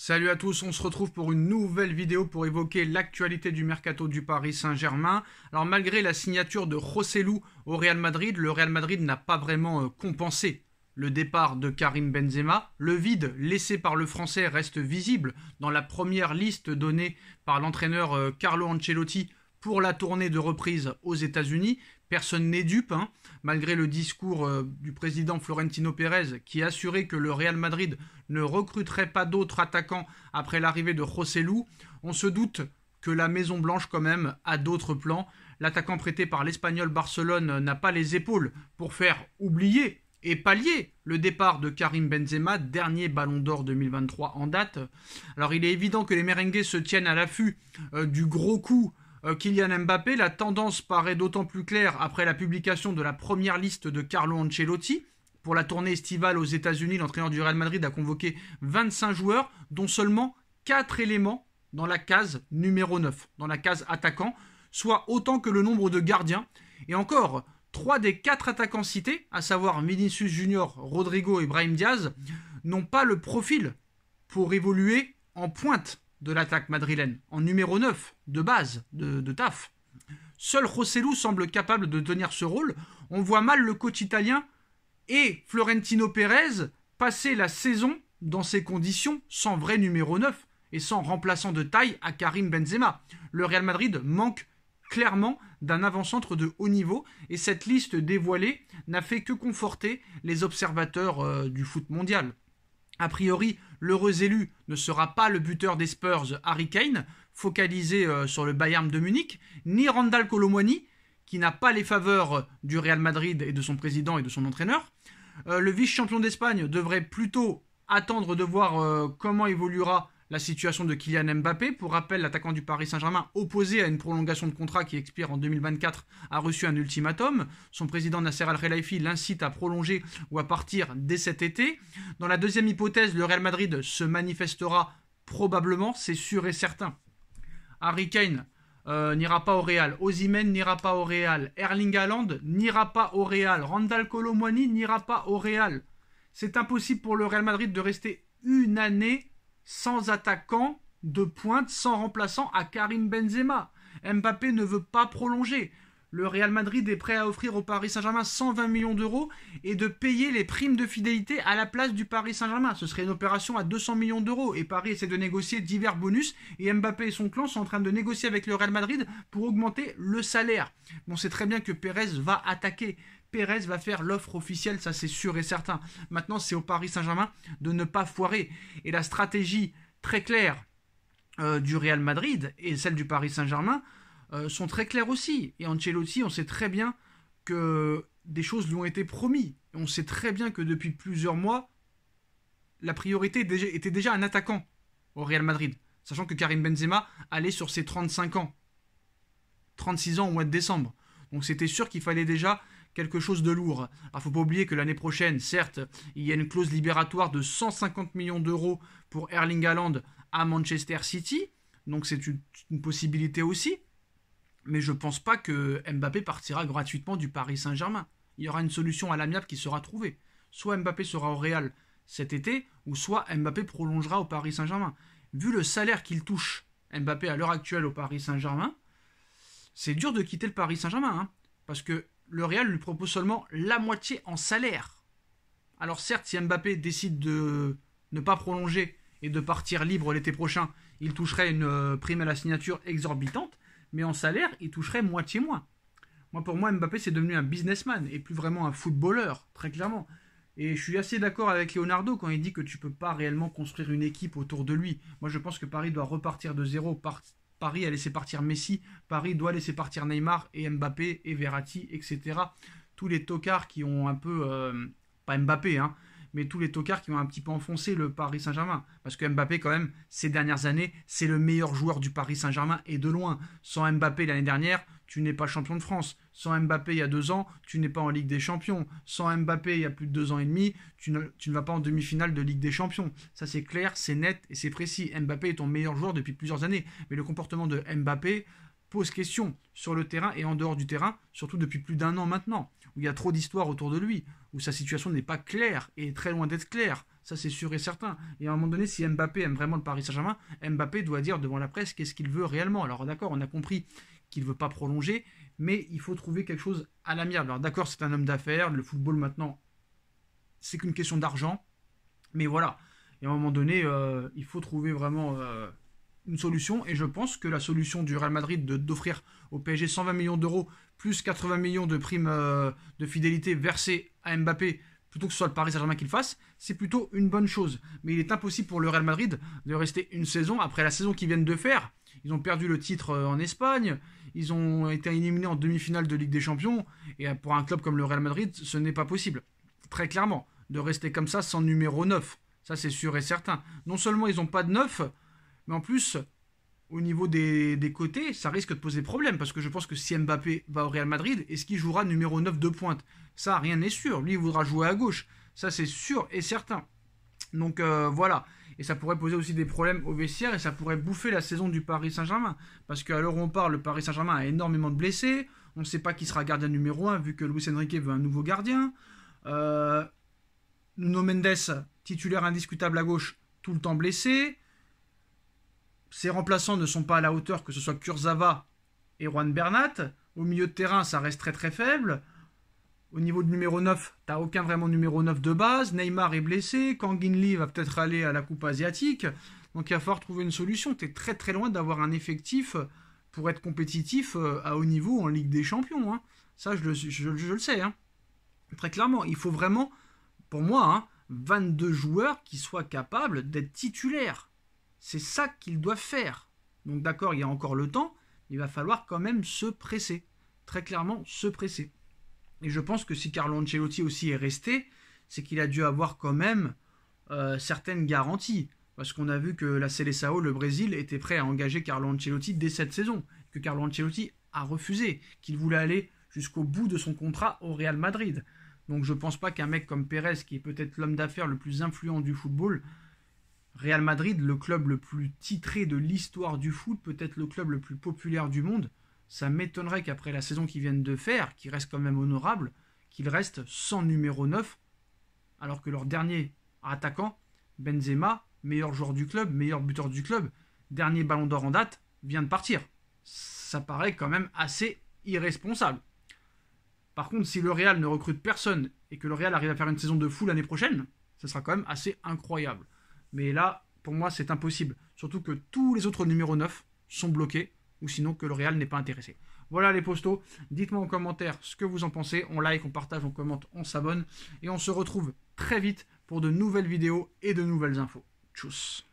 Salut à tous, on se retrouve pour une nouvelle vidéo pour évoquer l'actualité du mercato du Paris Saint-Germain. Alors malgré la signature de Rossellou au Real Madrid, le Real Madrid n'a pas vraiment euh, compensé le départ de Karim Benzema. Le vide laissé par le Français reste visible dans la première liste donnée par l'entraîneur euh, Carlo Ancelotti pour la tournée de reprise aux États-Unis, Personne n'est dupe, hein, malgré le discours euh, du président Florentino Pérez qui assurait que le Real Madrid ne recruterait pas d'autres attaquants après l'arrivée de José On se doute que la Maison Blanche quand même a d'autres plans. L'attaquant prêté par l'Espagnol Barcelone n'a pas les épaules pour faire oublier et pallier le départ de Karim Benzema, dernier Ballon d'Or 2023 en date. Alors il est évident que les merengues se tiennent à l'affût euh, du gros coup euh, Kylian Mbappé, la tendance paraît d'autant plus claire après la publication de la première liste de Carlo Ancelotti. Pour la tournée estivale aux États-Unis, l'entraîneur du Real Madrid a convoqué 25 joueurs, dont seulement 4 éléments dans la case numéro 9, dans la case attaquant, soit autant que le nombre de gardiens. Et encore, 3 des 4 attaquants cités, à savoir Vinicius Junior, Rodrigo et Brahim Diaz, n'ont pas le profil pour évoluer en pointe de l'attaque madrilène, en numéro 9 de base de, taf. Seul Rossellou semble capable de tenir ce rôle. On voit mal le coach italien et Florentino Pérez passer la saison dans ces conditions sans vrai numéro 9 et sans remplaçant de taille à Karim Benzema. Le Real Madrid manque clairement d'un avant-centre de haut niveau et cette liste dévoilée n'a fait que conforter les observateurs euh, du foot mondial. A priori, l'heureux élu ne sera pas le buteur des Spurs Harry Kane, focalisé euh, sur le Bayern de Munich, ni Randall Colomwani, qui n'a pas les faveurs euh, du Real Madrid et de son président et de son entraîneur. Euh, le vice-champion d'Espagne devrait plutôt attendre de voir comment évoluera la situation de Kylian Mbappé. Pour rappel, l'attaquant du Paris Saint-Germain, opposé à une prolongation de contrat qui expire en 2024, a reçu un ultimatum. Son président Nasser Al-Khelaifi l'incite à prolonger ou à partir dès cet été. Dans la deuxième hypothèse, le Real Madrid se manifestera probablement, c'est sûr et certain. Harry Kane euh, n'ira pas au Real. Ozimen n'ira pas au Real. Erling Haaland n'ira pas au Real. Randall Colomwani n'ira pas au Real. C'est impossible pour le Real Madrid de rester une année sans attaquant de pointe, sans remplaçant à Karim Benzema. Mbappé ne veut pas prolonger. Le Real Madrid est prêt à offrir au Paris Saint-Germain 120 millions d'euros et de payer les primes de fidélité à la place du Paris Saint-Germain. Ce serait une opération à 200 millions d'euros et Paris essaie de négocier divers bonus et Mbappé et son clan sont en train de négocier avec le Real Madrid pour augmenter le salaire. On sait très bien que Pérez va attaquer, Pérez va faire l'offre officielle, ça c'est sûr et certain. Maintenant, c'est au Paris Saint-Germain de ne pas foirer. Et la stratégie très claire euh, du Real Madrid et celle du Paris Saint-Germain euh, sont très claires aussi. Et Ancelotti, on sait très bien que des choses lui ont été promises. On sait très bien que depuis plusieurs mois, la priorité était déjà un attaquant au Real Madrid. Sachant que Karim Benzema allait sur ses 35 ans. 36 ans au mois de décembre. Donc c'était sûr qu'il fallait déjà quelque chose de lourd. il ah, ne faut pas oublier que l'année prochaine, certes, il y a une clause libératoire de 150 millions d'euros pour Erling Haaland à Manchester City. Donc, c'est une, possibilité aussi. Mais je ne pense pas que Mbappé partira gratuitement du Paris Saint-Germain. Il y aura une solution à l'amiable qui sera trouvée. Soit Mbappé sera au Real cet été, ou soit Mbappé prolongera au Paris Saint-Germain. Vu le salaire qu'il touche, Mbappé, à l'heure actuelle au Paris Saint-Germain, c'est dur de quitter le Paris Saint-Germain. Hein. parce que le Real lui propose seulement la moitié en salaire. Alors certes, si Mbappé décide de ne pas prolonger et de partir libre l'été prochain, il toucherait une euh, prime à la signature exorbitante, mais en salaire, il toucherait moitié moins. Moi, pour moi, Mbappé, c'est devenu un businessman et plus vraiment un footballeur, très clairement. Et je suis assez d'accord avec Leonardo quand il dit que tu ne peux pas réellement construire une équipe autour de lui. Moi, je pense que Paris doit repartir de zéro, Paris a laissé partir Messi, Paris doit laisser partir Neymar et Mbappé et Verratti, etc. Tous les tocards qui ont un peu, euh, pas Mbappé, hein, mais tous les tocards qui ont un petit peu enfoncé le Paris Saint-Germain. Parce que Mbappé, quand même, ces dernières années, c'est le meilleur joueur du Paris Saint-Germain et de loin. Sans Mbappé l'année dernière, tu n'es pas champion de France. Sans Mbappé il y a deux ans, tu n'es pas en Ligue des Champions. Sans Mbappé il y a plus de deux ans et demi, tu ne, vas pas en demi-finale de Ligue des Champions. Ça c'est clair, c'est net et c'est précis. Mbappé est ton meilleur joueur depuis plusieurs années. Mais le comportement de Mbappé pose question sur le terrain et en dehors du terrain, surtout depuis plus d'un an maintenant, où il y a trop d'histoires autour de lui, où sa situation n'est pas claire et est très loin d'être claire. Ça, c'est sûr et certain. Et à un moment donné, si Mbappé aime vraiment le Paris Saint-Germain, Mbappé doit dire devant la presse qu'est-ce qu'il veut réellement. Alors, d'accord, on a compris qu'il ne veut pas prolonger mais il faut trouver quelque chose à l'amiable. Alors d'accord, c'est un homme d'affaires, le football maintenant, c'est qu'une question d'argent, mais voilà. Et à un moment donné, euh, il faut trouver vraiment euh, une solution. Et je pense que la solution du Real Madrid d'offrir au PSG 120 millions d'euros plus 80 millions de primes euh, de fidélité versées à Mbappé plutôt que ce soit le Paris Saint-Germain qui fasse, c'est plutôt une bonne chose. Mais il est impossible pour le Real Madrid de rester une saison après la saison qu'ils viennent de faire. Ils ont perdu le titre euh, en Espagne, ils ont été éliminés en demi-finale de Ligue des Champions, et euh, pour un club comme le Real Madrid, ce n'est pas possible. Très clairement, de rester comme ça sans numéro 9, ça c'est sûr et certain. Non seulement ils n'ont pas de 9, mais en plus, au niveau des, côtés, ça risque de poser problème parce que je pense que si Mbappé va au Real Madrid, est-ce qu'il jouera numéro 9 de pointe Ça, rien n'est sûr. Lui, il voudra jouer à gauche. Ça, c'est sûr et certain. Donc euh, voilà. Et ça pourrait poser aussi des problèmes au vestiaire et ça pourrait bouffer la saison du Paris Saint-Germain. Parce qu'à l'heure où on parle, le Paris Saint-Germain a énormément de blessés. On ne sait pas qui sera gardien numéro 1 vu que Luis Enrique veut un nouveau gardien. Euh, Nuno Mendes, titulaire indiscutable à gauche, tout le temps blessé ses remplaçants ne sont pas à la hauteur, que ce soit Kurzawa et Juan Bernat. Au milieu de terrain, ça reste très très faible. Au niveau de numéro 9, t'as aucun vraiment numéro 9 de base. Neymar est blessé. Kangin Lee va peut-être aller à la Coupe asiatique. Donc il va falloir trouver une solution. es très très loin d'avoir un effectif pour être compétitif euh, à haut niveau en Ligue des Champions. Hein. Ça, je le, le sais. Hein. Très clairement, il faut vraiment, pour moi, hein, 22 joueurs qui soient capables d'être titulaires c'est ça qu'ils doivent faire. Donc d'accord, il y a encore le temps, il va falloir quand même se presser. Très clairement, se presser. Et je pense que si Carlo Ancelotti aussi est resté, c'est qu'il a dû avoir quand même euh, certaines garanties. Parce qu'on a vu que la Célessao, le Brésil, était prêt à engager Carlo Ancelotti dès cette saison. Que Carlo Ancelotti a refusé, qu'il voulait aller jusqu'au bout de son contrat au Real Madrid. Donc je ne pense pas qu'un mec comme Pérez, qui est peut-être l'homme d'affaires le plus influent du football, Real Madrid, le club le plus titré de l'histoire du foot, peut-être le club le plus populaire du monde, ça m'étonnerait qu'après la saison qu'ils viennent de faire, qui reste quand même honorable, qu'ils restent sans numéro 9, alors que leur dernier attaquant, Benzema, meilleur joueur du club, meilleur buteur du club, dernier ballon d'or en date, vient de partir. Ça paraît quand même assez irresponsable. Par contre, si le Real ne recrute personne et que le Real arrive à faire une saison de fou l'année prochaine, ça sera quand même assez incroyable. Mais là, pour moi, c'est impossible. Surtout que tous les autres numéros 9 sont bloqués, ou sinon que le Real n'est pas intéressé. Voilà les postos. Dites-moi en commentaire ce que vous en pensez. On like, on partage, on commente, on s'abonne. Et on se retrouve très vite pour de nouvelles vidéos et de nouvelles infos. Tchuss